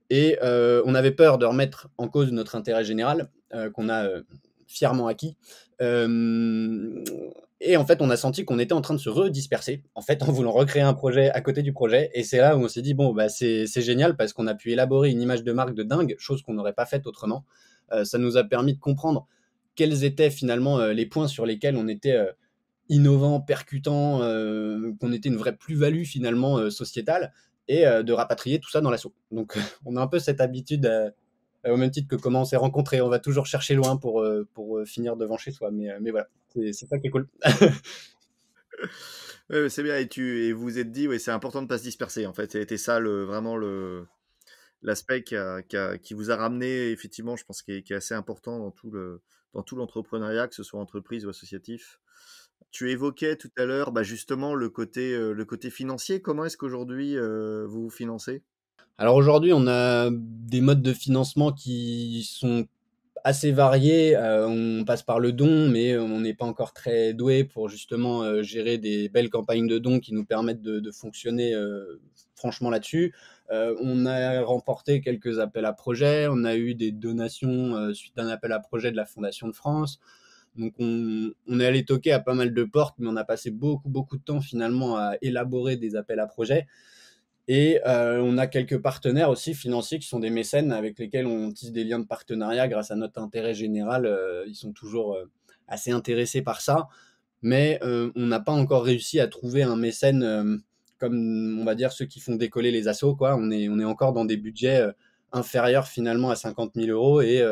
Et on avait peur de remettre en cause notre intérêt général, qu'on a fièrement acquis. Et en fait, on a senti qu'on était en train de se redisperser, en fait, en voulant recréer un projet à côté du projet. Et c'est là où on s'est dit, bon, bah, c'est génial parce qu'on a pu élaborer une image de marque de dingue, chose qu'on n'aurait pas faite autrement. Euh, ça nous a permis de comprendre quels étaient finalement euh, les points sur lesquels on était euh, innovant, percutant, qu'on était une vraie plus-value finalement sociétale, et de rapatrier tout ça dans l'assaut. Donc, on a un peu cette habitude euh, au même titre que comment on s'est rencontrés. On va toujours chercher loin pour, euh, pour euh, finir devant chez soi. Mais, mais voilà, c'est ça qui est cool. c'est bien. Et, tu, et vous vous êtes dit, oui, c'est important de ne pas se disperser. En fait, c'était ça le, vraiment le, l'aspect qui, qui, qui, vous a ramené, effectivement, je pense, qui est, assez important dans tout, le, dans tout l'entrepreneuriat, que ce soit entreprise ou associatif. Tu évoquais tout à l'heure bah, justement le côté, le côté financier. Comment est-ce qu'aujourd'hui vous vous financez alors aujourd'hui, on a des modes de financement qui sont assez variés. Euh, on passe par le don, mais on n'est pas encore très doué pour justement euh, gérer des belles campagnes de dons qui nous permettent de, fonctionner euh, franchement là-dessus. on a remporté quelques appels à projets, on a eu des donations suite à un appel à projet de la Fondation de France. Donc on, on, est allé toquer à pas mal de portes, mais on a passé beaucoup beaucoup de temps finalement à élaborer des appels à projets. Et euh, on a quelques partenaires aussi financiers qui sont des mécènes avec lesquels on tisse des liens de partenariat grâce à notre intérêt général. Euh, ils sont toujours euh, assez intéressés par ça. Mais on n'a pas encore réussi à trouver un mécène comme, on va dire, ceux qui font décoller les assauts Quoi. On, est, on est encore dans des budgets inférieurs finalement à 50 000 euros. Et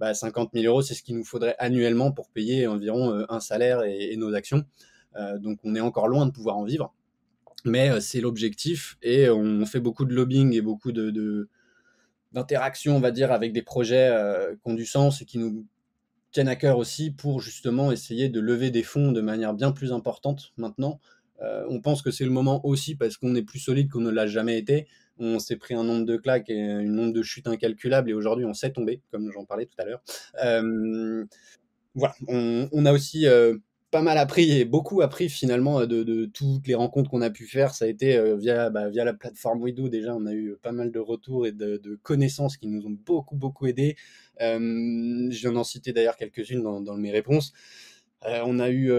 50 000 bah, euros, c'est ce qu'il nous faudrait annuellement pour payer environ un salaire et, nos actions. donc on est encore loin de pouvoir en vivre mais euh, c'est l'objectif et on fait beaucoup de lobbying et beaucoup de, d'interaction, on va dire, avec des projets euh, qui ont du sens et qui nous tiennent à cœur aussi pour justement essayer de lever des fonds de manière bien plus importante maintenant. Euh, on pense que c'est le moment aussi parce qu'on est plus solide qu'on ne l'a jamais été. On s'est pris un nombre de claques et un nombre de chutes incalculables et aujourd'hui on s'est tombé, comme j'en parlais tout à l'heure. voilà, on, on, a aussi pas mal appris et beaucoup appris finalement euh, de, toutes les rencontres qu'on a pu faire. Ça a été euh, via, bah, via la plateforme WeDo. déjà, on a eu euh, pas mal de retours et de, connaissances qui nous ont beaucoup beaucoup aidés. J'en je viens d'en citer d'ailleurs quelques-unes dans, mes réponses. on a eu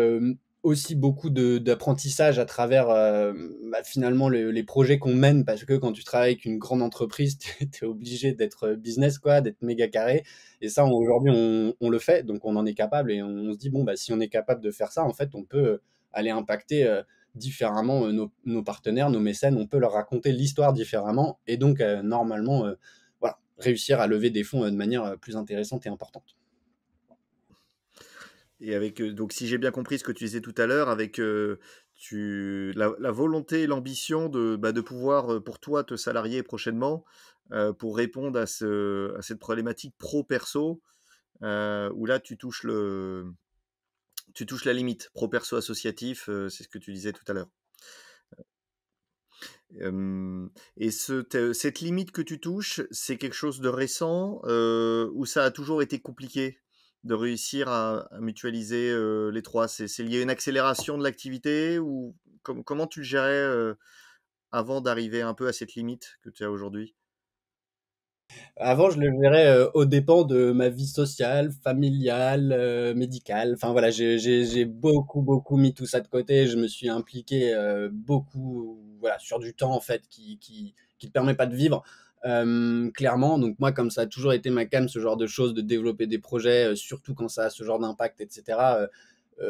aussi beaucoup d'apprentissage à travers euh, bah, finalement les projets qu'on mène parce que quand tu travailles avec une grande entreprise, tu es, obligé d'être euh, business, quoi, d'être méga carré. Et ça, aujourd'hui, on, on, le fait, donc on en est capable et on, se dit, bon, bah, si on est capable de faire ça, en fait, on peut euh, aller impacter différemment nos, nos, partenaires, nos mécènes, on peut leur raconter l'histoire différemment et donc normalement, voilà, réussir à lever des fonds de manière plus intéressante et importante. Et avec, donc, si j'ai bien compris ce que tu disais tout à l'heure, avec tu, la, volonté et l'ambition de, bah, pouvoir, pour toi, te salarier prochainement pour répondre à, ce, à cette problématique pro-perso, où là, tu touches, le, tu touches la limite pro-perso associatif, c'est ce que tu disais tout à l'heure. Et cette limite que tu touches, c'est quelque chose de récent ou ça a toujours été compliqué de réussir à, mutualiser les trois C'est lié à une accélération de l'activité ou comment tu le gérais avant d'arriver un peu à cette limite que tu as aujourd'hui avant, je le gérais au dépens de ma vie sociale, familiale, médicale. Enfin voilà, j'ai beaucoup, beaucoup mis tout ça de côté. Je me suis impliqué beaucoup, voilà, sur du temps en fait qui ne te permet pas de vivre. Euh, clairement, donc moi, comme ça a toujours été ma cam, ce genre de choses, de développer des projets, euh, surtout quand ça a ce genre d'impact, etc., euh,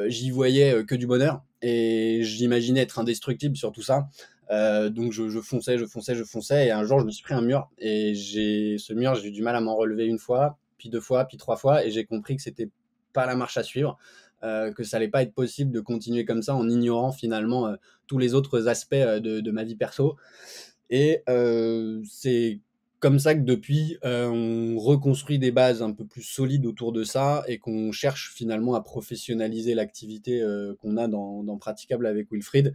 j'y voyais que du bonheur et j'imaginais être indestructible sur tout ça. donc je, fonçais, je fonçais, je fonçais, et un jour, je me suis pris un mur et j'ai ce mur, j'ai eu du mal à m'en relever une fois, puis deux fois, puis trois fois, et j'ai compris que c'était pas la marche à suivre. que ça allait pas être possible de continuer comme ça en ignorant finalement tous les autres aspects de, de, ma vie perso. Et c'est comme ça que depuis, on reconstruit des bases un peu plus solides autour de ça et qu'on cherche finalement à professionnaliser l'activité qu'on a dans, Praticable avec Wilfried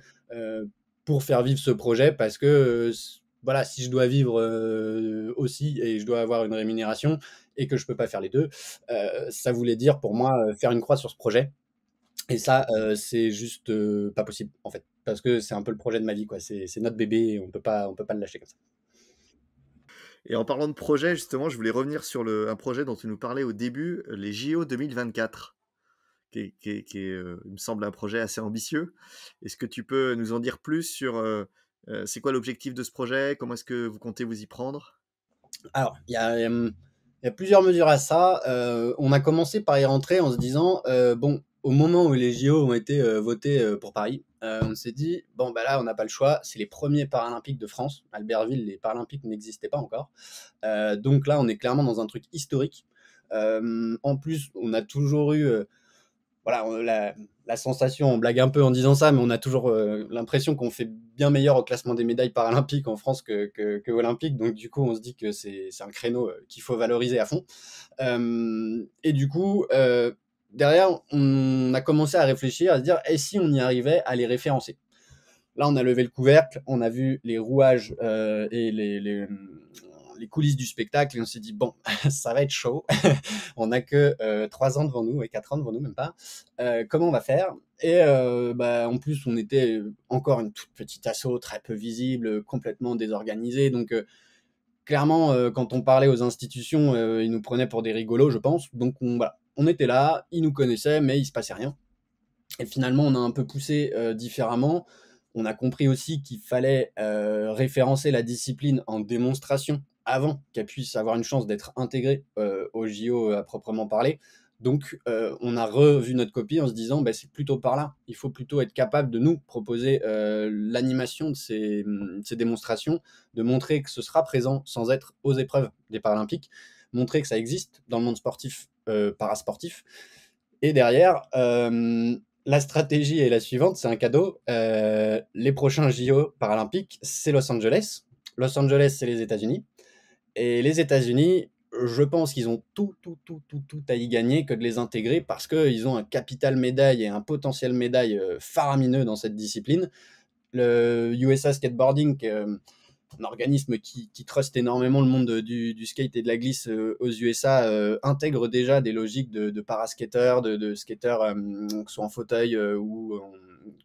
pour faire vivre ce projet parce que voilà, si je dois vivre aussi et je dois avoir une rémunération et que je ne peux pas faire les deux, ça voulait dire pour moi faire une croix sur ce projet. Et ça, c'est juste pas possible en fait parce que c'est un peu le projet de ma vie, quoi. C'est notre bébé, on peut pas, on peut pas le lâcher comme ça. Et en parlant de projet, justement, je voulais revenir sur un projet dont tu nous parlais au début, les JO 2024, qui, euh, me semble un projet assez ambitieux. Est-ce que tu peux nous en dire plus sur euh, euh, c'est quoi l'objectif de ce projet Comment est-ce que vous comptez vous y prendre Alors, il y, a plusieurs mesures à ça. on a commencé par y rentrer en se disant, bon, au moment où les JO ont été votés pour Paris, euh, on s'est dit, bon, bah là, on n'a pas le choix, c'est les premiers Paralympiques de France. Albertville, les Paralympiques n'existaient pas encore. Euh, donc là, on est clairement dans un truc historique. Euh, en plus, on a toujours eu, voilà, la, sensation, on blague un peu en disant ça, mais on a toujours l'impression qu'on fait bien meilleur au classement des médailles paralympiques en France que, que, Donc du coup, on se dit que c'est un créneau qu'il faut valoriser à fond. et du coup, derrière, on a commencé à réfléchir, à se dire, et si on y arrivait à les référencer Là, on a levé le couvercle, on a vu les rouages euh, et les, les, coulisses du spectacle, et on s'est dit, bon, ça va être chaud. on n'a que euh, 3 ans devant nous, et 4 ans devant nous, même pas. Euh, comment on va faire Et euh, bah, en plus, on était encore une toute petite asso très peu visible, complètement désorganisé Donc, clairement, quand on parlait aux institutions, ils nous prenaient pour des rigolos, je pense. Donc, voilà, on était là, ils nous connaissaient, mais il se passait rien. Et finalement, on a un peu poussé euh, différemment. On a compris aussi qu'il fallait euh, référencer la discipline en démonstration avant qu'elle puisse avoir une chance d'être intégrée euh, au JO à proprement parler. Donc, on a revu notre copie en se disant, bah, c'est plutôt par là. Il faut plutôt être capable de nous proposer l'animation de ces démonstrations, de montrer que ce sera présent sans être aux épreuves des Paralympiques montrer que ça existe dans le monde sportif, euh, parasportif. Et derrière, euh, la stratégie est la suivante, c'est un cadeau. Euh, les prochains JO paralympiques, c'est Los Angeles. Los Angeles, c'est les États-Unis. Et les États-Unis, je pense qu'ils ont tout, tout, tout, tout, tout à y gagner que de les intégrer parce qu'ils ont un capital médaille et un potentiel médaille faramineux dans cette discipline. Le USA Skateboarding, un organisme qui, qui truste énormément le monde du, skate et de la glisse euh, aux USA euh, intègre déjà des logiques de, de paraskateurs, de, de skateurs, euh, que soit en fauteuil ou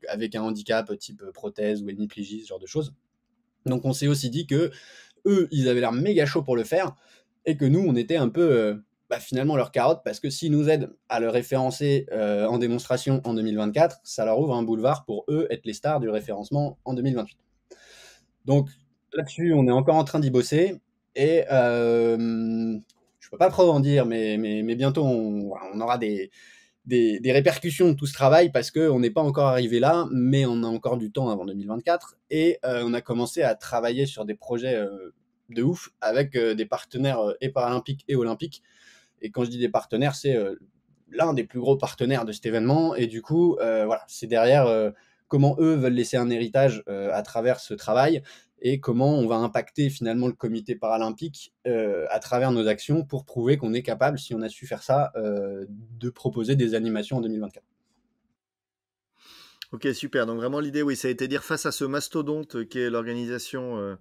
avec un handicap type prothèse ou hémiplégie, ce genre de choses. Donc on s'est aussi dit que eux, ils avaient l'air méga chaud pour le faire et que nous, on était un peu bah, finalement leur carotte parce que s'ils nous aident à le référencer en démonstration en 2024, ça leur ouvre un boulevard pour eux être les stars du référencement en 2028. Donc là-dessus, on est encore en train d'y bosser. Et je euh, je peux pas trop en dire, mais, bientôt, on, aura des, répercussions de tout ce travail parce qu'on n'est pas encore arrivé là, mais on a encore du temps avant 2024. Et euh, on a commencé à travailler sur des projets euh, de ouf avec des partenaires et paralympiques et olympiques. Et quand je dis des partenaires, c'est l'un des plus gros partenaires de cet événement. Et du coup, voilà, c'est derrière comment eux veulent laisser un héritage à travers ce travail et comment on va impacter finalement le comité paralympique euh, à travers nos actions pour prouver qu'on est capable, si on a su faire ça, euh, de proposer des animations en 2024. Ok, super. Donc vraiment l'idée, oui, ça a été dire face à ce mastodonte qui est l'organisation euh,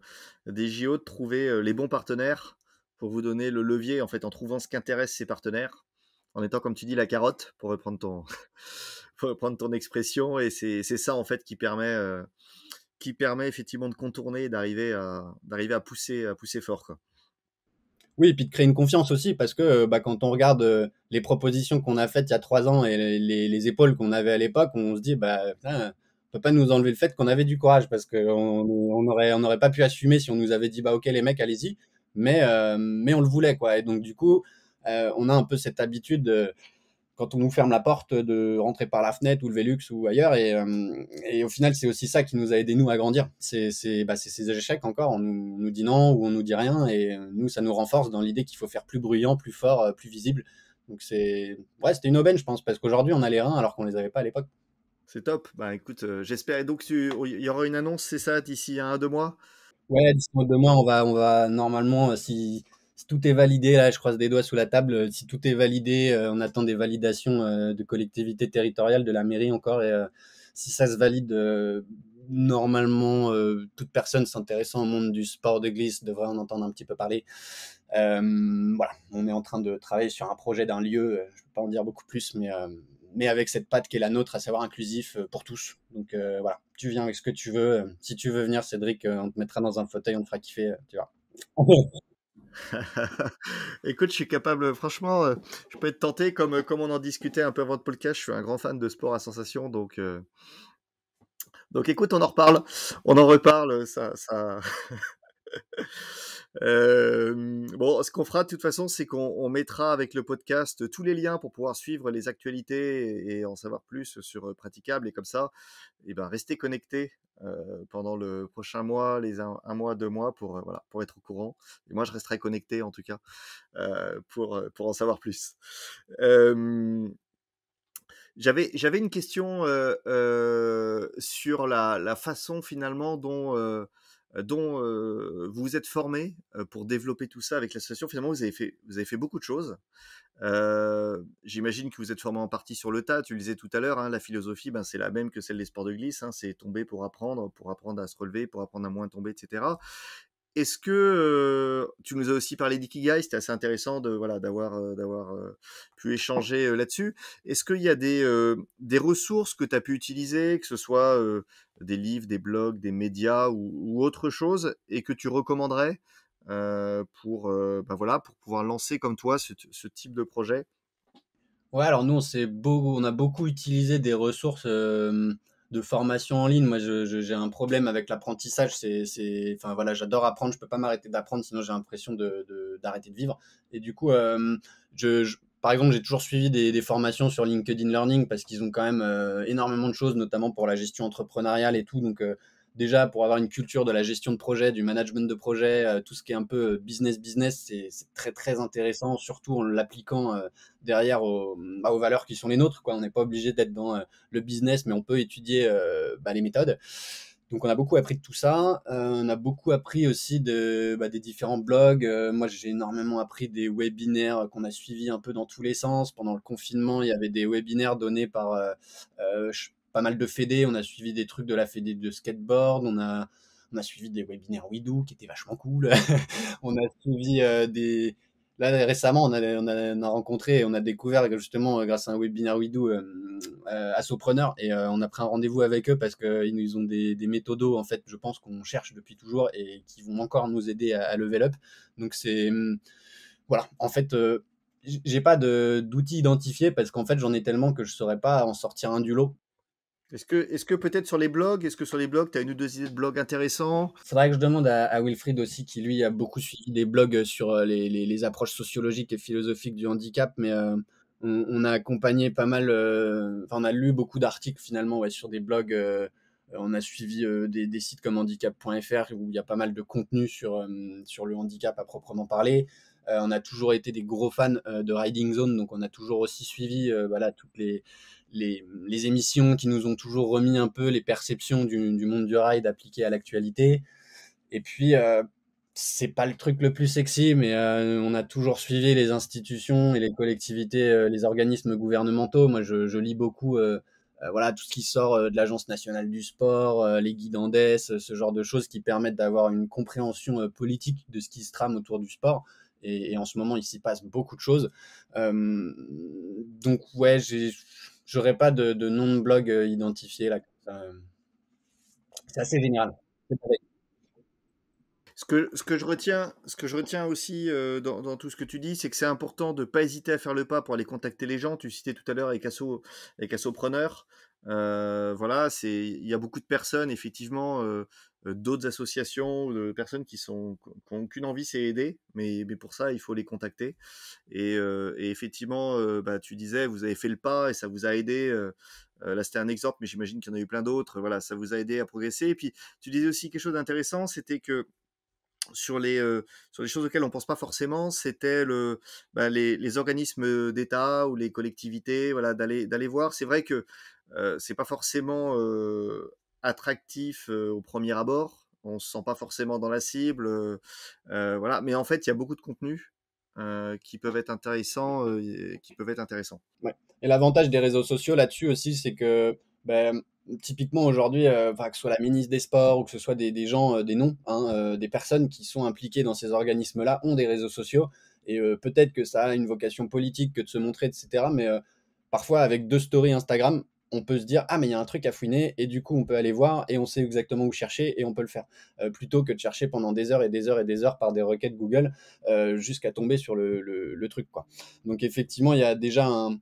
des JO, de trouver les bons partenaires pour vous donner le levier, en fait, en trouvant ce qui intéresse ces partenaires, en étant, comme tu dis, la carotte, pour reprendre ton, pour reprendre ton expression. Et c'est ça, en fait, qui permet qui permet effectivement de contourner d'arriver à, d'arriver à pousser, à pousser fort. Oui, et puis de créer une confiance aussi, parce que bah, quand on regarde euh, les propositions qu'on a faites il y a trois ans et les, épaules qu'on avait à l'époque, on se dit, bah, ne peut pas nous enlever le fait qu'on avait du courage, parce qu'on n'aurait on pas pu assumer si on nous avait dit, bah, ok les mecs, allez-y, mais, euh, mais on le voulait, quoi. Et donc, du coup, euh, on a un peu cette habitude. de quand on nous ferme la porte de rentrer par la fenêtre ou le Velux ou ailleurs. Et, euh, et au final, c'est aussi ça qui nous a aidé, nous, à grandir. C'est bah, ces échecs encore. On nous, dit non ou on nous dit rien. Et euh, nous, ça nous renforce dans l'idée qu'il faut faire plus bruyant, plus fort, euh, plus visible. Donc, c'est ouais, c'était une aubaine, je pense, parce qu'aujourd'hui, on a les reins alors qu'on les avait pas à l'époque. C'est top. Bah écoute, j'espère. Et donc, tu... Oh, il y aura une annonce, c'est ça, d'ici un à deux mois Ouais, d'ici deux mois, on va, on va normalement, si si tout est validé, là, je croise des doigts sous la table, euh, si tout est validé, euh, on attend des validations euh, de collectivités territoriales, de la mairie encore, et si ça se valide, normalement, toute personne s'intéressant au monde du sport de glisse devrait en entendre un petit peu parler. voilà, on est en train de travailler sur un projet d'un lieu, je ne peux pas en dire beaucoup plus, mais, mais avec cette patte qui est la nôtre, à savoir inclusif pour tous. Donc voilà, tu viens avec ce que tu veux. Si tu veux venir, Cédric, on te mettra dans un fauteuil, on te fera kiffer, tu vois. Écoute, je suis capable, franchement, euh, je peux être tenté, comme, euh, comme on en discutait un peu avant de podcast, je suis un grand fan de sport à sensation, donc, euh, donc écoute, on en reparle, on en reparle, ça, ça... Euh, bon, ce qu'on fera de toute façon, c'est qu'on mettra avec le podcast tous les liens pour pouvoir suivre les actualités et, en savoir plus sur euh, Praticable. Et comme ça, et eh ben, restez connectés euh, pendant le prochain mois, les un, mois, deux mois, pour, euh, voilà, pour être au courant. moi, je resterai connecté en tout cas euh, pour, pour en savoir plus. J'avais, j'avais une question sur la, la, façon finalement dont euh, dont euh, vous vous êtes formé euh, pour développer tout ça avec l'association. Finalement, vous avez fait, vous avez fait beaucoup de choses. J'imagine que vous êtes formé en partie sur le tas. Tu le disais tout à l'heure, hein, la philosophie, ben, c'est la même que celle des sports de glisse. Hein. c'est tomber pour apprendre, pour apprendre à se relever, pour apprendre à moins tomber, etc. Est-ce que euh, tu nous as aussi parlé d'Ikigai, c'était assez intéressant de voilà d'avoir euh, d'avoir euh, pu échanger là-dessus. Est-ce qu'il y a des des ressources que tu as pu utiliser, que ce soit des livres, des blogs, des médias ou, autre chose, et que tu recommanderais pour bah, voilà pour pouvoir lancer comme toi ce, type de projet Ouais, alors nous on, beau, on a beaucoup utilisé des ressources de formation en ligne. Moi, j'ai un problème avec l'apprentissage. C'est, enfin voilà, j'adore apprendre. Je peux pas m'arrêter d'apprendre, sinon j'ai l'impression de, d'arrêter de, vivre. Et du coup, euh, je, par exemple, j'ai toujours suivi des, des, formations sur LinkedIn Learning parce qu'ils ont quand même euh, énormément de choses, notamment pour la gestion entrepreneuriale et tout. Donc euh, déjà pour avoir une culture de la gestion de projet, du management de projet, euh, tout ce qui est un peu euh, business business, c'est très très intéressant, surtout en l'appliquant euh, derrière mm, aux, valeurs qui sont les nôtres. Quoi. On n'est pas obligé d'être dans le business, mais on peut étudier bah, les méthodes. Donc on a beaucoup appris de tout ça. on a beaucoup appris aussi bah, des différents blogs. moi j'ai énormément appris des webinaires qu'on a suivis un peu dans tous les sens. Pendant le confinement, il y avait des webinaires donnés par pas mal de fédés, e on a suivi des trucs de la fédé e de skateboard, on a, on a suivi des webinaires WeDo qui étaient vachement cool, on a suivi euh, des... Là, récemment, on a, on, a, on a, on a découvert justement euh, grâce à un webinaire WeDo euh, euh, Assopreneur et euh, on a pris un rendez-vous avec eux parce qu'ils ont des, des méthodos, en fait, je pense qu'on cherche depuis toujours et qui vont encore nous aider à, level up. Donc c'est... Hmm, voilà, en fait j'ai pas d'outils identifiés parce qu'en fait j'en ai tellement que je saurais pas en sortir un du lot. Est-ce que, peut-être sur les blogs, est-ce que sur les blogs, tu as une ou deux idées de blogs intéressants Faudrait que je demande à, Wilfried aussi, qui lui a beaucoup suivi des blogs sur euh, les, approches sociologiques et philosophiques du handicap, mais euh, on, a accompagné pas mal, euh, enfin on a lu beaucoup d'articles finalement sur des blogs. on a suivi des, sites comme handicap.fr où il y a pas mal de contenu sur, sur le handicap à proprement parler. on a toujours été des gros fans de Riding Zone, donc on a toujours aussi suivi voilà, toutes les les, émissions qui nous ont toujours remis un peu les perceptions du, monde du ride appliquées à l'actualité. Et puis, euh, c'est pas le truc le plus sexy, mais euh, on a toujours suivi les institutions et les collectivités, euh, les organismes gouvernementaux. Moi, je, lis beaucoup. voilà, tout ce qui sort de l'Agence nationale du sport, les guides ce genre de choses qui permettent d'avoir une compréhension politique de ce qui se trame autour du sport. Et, et en ce moment, il s'y passe beaucoup de choses. donc, ouais, j'ai J'aurais pas de, nom de blog euh, identifié là. Euh. C'est assez génial. Ce que, ce que, je retiens, ce que je retiens aussi euh, dans, tout ce que tu dis, c'est que c'est important de ne pas hésiter à faire le pas pour aller contacter les gens. Tu citais tout à l'heure avec, Asso, avec Assopreneur voilà, c'est il y a beaucoup de personnes effectivement, d'autres associations, de personnes qui sont qui n'ont qu'une envie, c'est aider, mais, pour ça il faut les contacter. Et, effectivement, bah, tu disais, vous avez fait le pas et ça vous a aidé. là c'était un exemple, mais j'imagine qu'il y en a eu plein d'autres. Voilà, ça vous a aidé à progresser. Et puis tu disais aussi quelque chose d'intéressant, c'était que sur les sur les choses auxquelles on ne pense pas forcément, c'était le bah, les, organismes d'État ou les collectivités, voilà, d'aller d'aller voir. C'est vrai que euh, c'est pas forcément euh, attractif euh, au premier abord. On se sent pas forcément dans la cible, voilà. Mais en fait, il y a beaucoup de contenu qui peuvent être intéressants, qui peuvent être intéressants. Et l'avantage des réseaux sociaux là-dessus aussi, c'est que ben, typiquement aujourd'hui, que ce soit la ministre des Sports ou que ce soit des, gens, des noms, hein, des personnes qui sont impliquées dans ces organismes-là ont des réseaux sociaux. Et peut-être que ça a une vocation politique que de se montrer, etc. Mais parfois, avec deux stories Instagram, on peut se dire ah mais il y a un truc à fouiner et du coup on peut aller voir et on sait exactement où chercher et on peut le faire euh, plutôt que de chercher pendant des heures et des heures et des heures par des requêtes Google euh, jusqu'à tomber sur le, truc quoi. Donc effectivement il y a déjà un,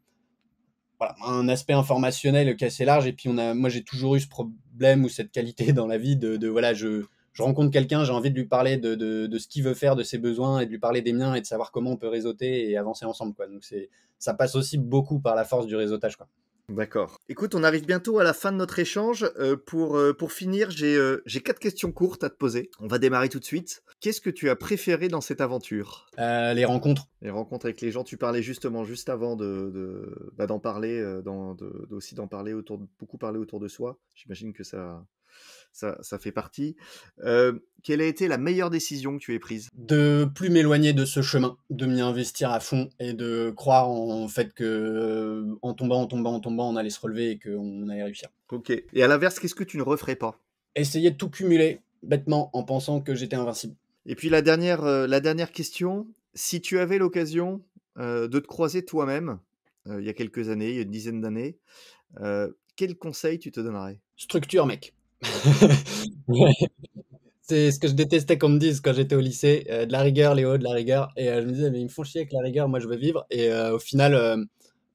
aspect informationnel qui est assez large et puis on a moi j'ai toujours eu ce problème ou cette qualité dans la vie de, voilà je rencontre quelqu'un, j'ai envie de lui parler de, de ce qu'il veut faire, de ses besoins, et de lui parler des miens, et de savoir comment on peut réseauter et avancer ensemble. Quoi. Donc ça passe aussi beaucoup par la force du réseautage. Quoi. D'accord. Écoute, on arrive bientôt à la fin de notre échange. Euh, pour, euh, pour finir, euh, j'ai quatre questions courtes à te poser. On va démarrer tout de suite. Qu'est-ce que tu as préféré dans cette aventure Les rencontres. Les rencontres avec les gens. Tu parlais justement juste avant de, de bah, d'en parler, aussi d'en parler autour, beaucoup parler autour de soi. J'imagine que ça, ça, ça fait partie. Euh, quelle a été la meilleure décision que tu aies prise De plus m'éloigner de ce chemin, de m'y investir à fond et de croire en fait que euh, en tombant, en tombant, en tombant, on allait se relever et qu'on allait réussir. Ok. Et à l'inverse, qu'est-ce que tu ne referais pas Essayer de tout cumuler bêtement en pensant que j'étais invincible. Et puis la dernière, euh, la dernière question, si tu avais l'occasion de te croiser toi-même il y a quelques années, il y a une dizaine d'années, quel conseil tu te donnerais Structure, mec. C'est ce que je détestais qu'on me dise quand j'étais au lycée, euh, de la rigueur, Léo, de la rigueur. Et euh, je me disais, mais ils me font chier avec la rigueur, moi je veux vivre. Et euh, au final,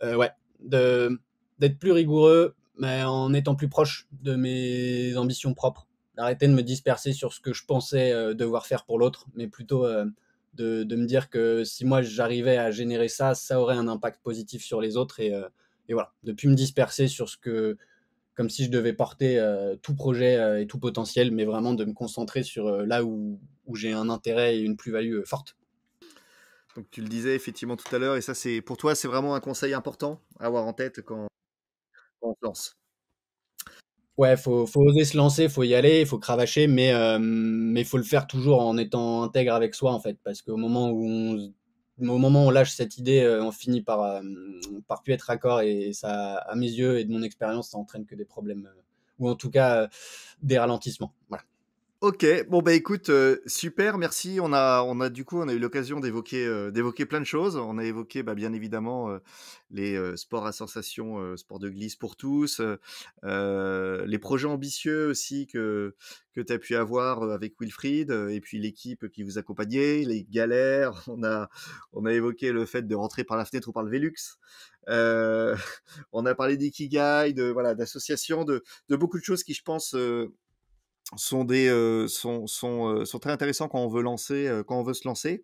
ouais, de, d'être plus rigoureux, mais en étant plus proche de mes ambitions propres. D'arrêter de me disperser sur ce que je pensais devoir faire pour l'autre, mais plutôt de, de, me dire que si moi j'arrivais à générer ça, ça aurait un impact positif sur les autres. Et, et voilà, de plus me disperser sur ce que comme si je devais porter euh, tout projet euh, et tout potentiel, mais vraiment de me concentrer sur euh, là où, j'ai un intérêt et une plus-value forte. Donc tu le disais effectivement tout à l'heure, et ça c'est pour toi c'est vraiment un conseil important à avoir en tête quand, on se lance. Ouais, faut, faut oser se lancer, faut y aller, faut cravacher, mais mais faut le faire toujours en étant intègre avec soi en fait, parce qu'au moment où on au moment où on lâche cette idée, euh, on finit par, euh, par plus être d'accord. et, ça, à mes yeux et de mon expérience, ça entraîne que des problèmes euh, ou en tout cas des ralentissements. Voilà. Ok, bon bah écoute, euh, super, merci. On a, on a du coup, on a eu l'occasion d'évoquer, euh, d'évoquer plein de choses. On a évoqué, bah, bien évidemment, euh, les sports à sensation, sports de glisse pour tous, les projets ambitieux aussi que que tu as pu avoir avec Wilfried, et puis l'équipe qui vous accompagnait, les galères. On a, on a évoqué le fait de rentrer par la fenêtre ou par le Velux. on a parlé d'ikigai, de voilà, d'associations, de, de beaucoup de choses qui, je pense, sont des euh, sont, sont, euh, sont très intéressants quand on veut lancer euh, quand on veut se lancer.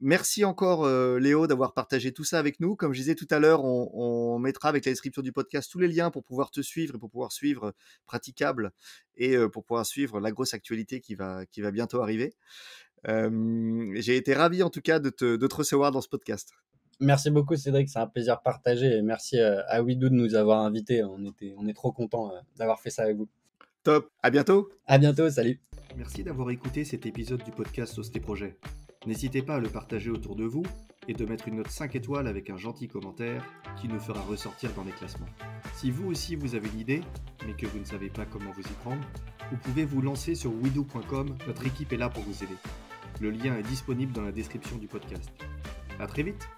merci encore Léo d'avoir partagé tout ça avec nous. Comme je disais tout à l'heure, on, mettra avec la description du podcast tous les liens pour pouvoir te suivre et pour pouvoir suivre praticable et pour pouvoir suivre la grosse actualité qui va qui va bientôt arriver. J'ai été ravi en tout cas de te, de te recevoir dans ce podcast. Merci beaucoup Cédric, c'est un plaisir partagé et merci à Widou de nous avoir invités. On, était, on est trop content d'avoir fait ça avec vous. Top, à bientôt. À bientôt, salut. Merci d'avoir écouté cet épisode du podcast Osté Projet. N'hésitez pas à le partager autour de vous et de mettre une note 5 étoiles avec un gentil commentaire qui nous fera ressortir dans les classements. Si vous aussi vous avez une idée, mais que vous ne savez pas comment vous y prendre, vous pouvez vous lancer sur widoo.com, notre équipe est là pour vous aider. Le lien est disponible dans la description du podcast. A très vite